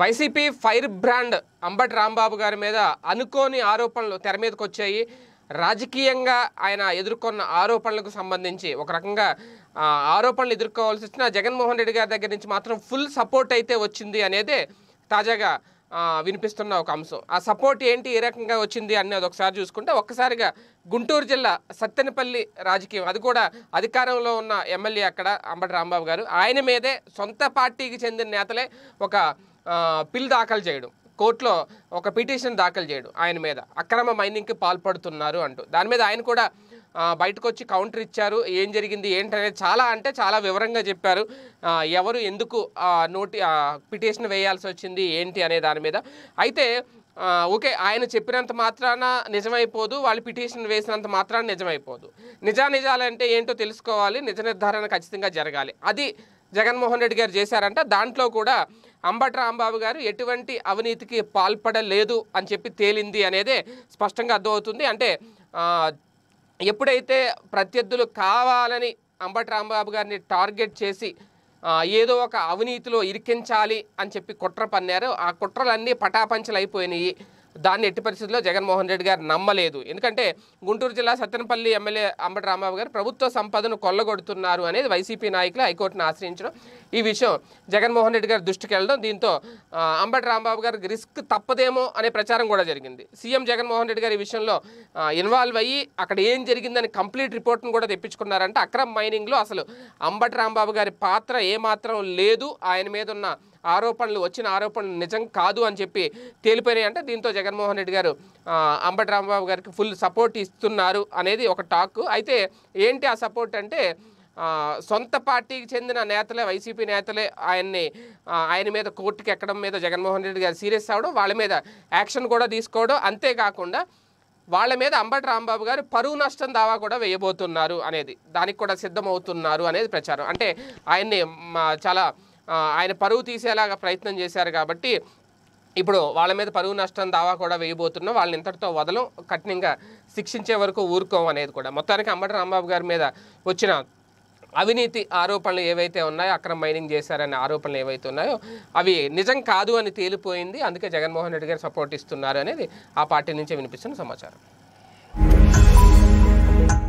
YCP fire brand Ambati Rambabu గారి మీద అనుకోని ఆరోపణలు తెర మీదకి వచ్చాయి రాజకీయంగా ఆయన ఎదుర్కొన్న ఆరోపణలకు సంబంధించి ఒక రకంగా ఆరోపణలు ఎదుర్కోవాల్సి వచ్చిన జగన్మోహన్ రెడ్డి గారి దగ్గర నుంచి మాత్రం ఫుల్ సపోర్ట్ అయితే వచ్చింది అనేది తాజాగా వినిపిస్తున్న ఒక అంశం ఆ సపోర్ట్ ఏంటి ఏ రకంగా వచ్చింది అనేది ఒకసారి చూసుకుంటే ఒక్కసారిగా గుంటూరు జిల్లా సత్తెనపల్లి రాజకీయం అది కూడా అధికారంలో ఉన్న ఎమ్మెల్యే అక్కడ అంబటి రాంబాబు గారు ఆయన మీదే సొంత పార్టీకి చెందిన నేతలే ఒక పిల్ దాఖలు చేయడం కోర్టులో ఒక పిటిషన్ దాఖలు చేయడు ఆయన మీద అక్రమ మైనింగ్కి పాల్పడుతున్నారు అంటూ దాని మీద ఆయన కూడా బయటకు వచ్చి కౌంటర్ ఇచ్చారు ఏం జరిగింది ఏంటనేది చాలా అంటే చాలా వివరంగా చెప్పారు ఎవరు ఎందుకు నోటి పిటిషన్ వేయాల్సి వచ్చింది ఏంటి అనే దాని మీద అయితే ఓకే ఆయన చెప్పినంత మాత్రాన నిజమైపోదు వాళ్ళు పిటిషన్ వేసినంత మాత్రాన నిజమైపోదు నిజానిజాలంటే ఏంటో తెలుసుకోవాలి నిజ నిర్ధారణ ఖచ్చితంగా జరగాలి అది జగన్మోహన్ రెడ్డి గారు చేశారంట దాంట్లో కూడా అంబట రాంబాబు గారు ఎటువంటి అవినీతికి పాల్పడలేదు అని చెప్పి తేలింది అనేదే స్పష్టంగా అర్థమవుతుంది అంటే ఎప్పుడైతే ప్రత్యర్థులు కావాలని అంబట రాంబాబు గారిని టార్గెట్ చేసి ఏదో ఒక అవినీతిలో ఇరికించాలి అని చెప్పి కుట్ర పన్నారు ఆ కుట్రలన్నీ అయిపోయినాయి దాన్ని ఎట్టి పరిస్థితుల్లో జగన్మోహన్ రెడ్డి గారు నమ్మలేదు ఎందుకంటే గుంటూరు జిల్లా సత్తెనపల్లి ఎమ్మెల్యే అంబటి రామబాబు గారు ప్రభుత్వ సంపదను కొల్లగొడుతున్నారు అనేది వైసీపీ నాయకులు హైకోర్టును ఆశ్రయించడం ఈ విషయం జగన్మోహన్ రెడ్డి గారు దృష్టికి వెళ్ళడం దీంతో అంబటి రాంబాబు గారికి రిస్క్ తప్పదేమో అనే ప్రచారం కూడా జరిగింది సీఎం జగన్మోహన్ రెడ్డి గారు ఈ విషయంలో ఇన్వాల్వ్ అయ్యి అక్కడ ఏం జరిగిందని కంప్లీట్ రిపోర్ట్ను కూడా తెప్పించుకున్నారంటే అక్రమ్ మైనింగ్లో అసలు అంబటి రాంబాబు గారి పాత్ర ఏమాత్రం లేదు ఆయన మీద ఉన్న ఆరోపణలు వచ్చిన ఆరోపణలు నిజం కాదు అని చెప్పి తేలిపోయినాయి అంటే దీంతో జగన్మోహన్ రెడ్డి గారు అంబటి రాంబాబు గారికి ఫుల్ సపోర్ట్ ఇస్తున్నారు అనేది ఒక టాక్ అయితే ఏంటి ఆ సపోర్ట్ అంటే సొంత పార్టీకి చెందిన నేతలే వైసీపీ నేతలే ఆయన్ని ఆయన మీద కోర్టుకి ఎక్కడం మీద జగన్మోహన్ రెడ్డి గారు సీరియస్ అవడం వాళ్ళ మీద యాక్షన్ కూడా తీసుకోవడం అంతేకాకుండా వాళ్ళ మీద అంబటి రాంబాబు గారు పరువు నష్టం దావా కూడా వేయబోతున్నారు అనేది దానికి కూడా సిద్ధమవుతున్నారు అనేది ప్రచారం అంటే ఆయన్ని చాలా ఆయన పరువు తీసేలాగా ప్రయత్నం చేశారు కాబట్టి ఇప్పుడు వాళ్ళ మీద పరువు నష్టం దావా కూడా వేయబోతున్నాం వాళ్ళని ఇంతటితో వదలం కఠినంగా శిక్షించే వరకు ఊరుకోం అనేది కూడా మొత్తానికి అంబటి రాంబాబు గారి మీద వచ్చిన అవినీతి ఆరోపణలు ఏవైతే ఉన్నాయో అక్రమ మైనింగ్ చేశారనే ఆరోపణలు ఏవైతే ఉన్నాయో అవి నిజం కాదు అని తేలిపోయింది అందుకే జగన్మోహన్ రెడ్డి గారు సపోర్ట్ ఇస్తున్నారు అనేది ఆ పార్టీ నుంచే వినిపిస్తున్న సమాచారం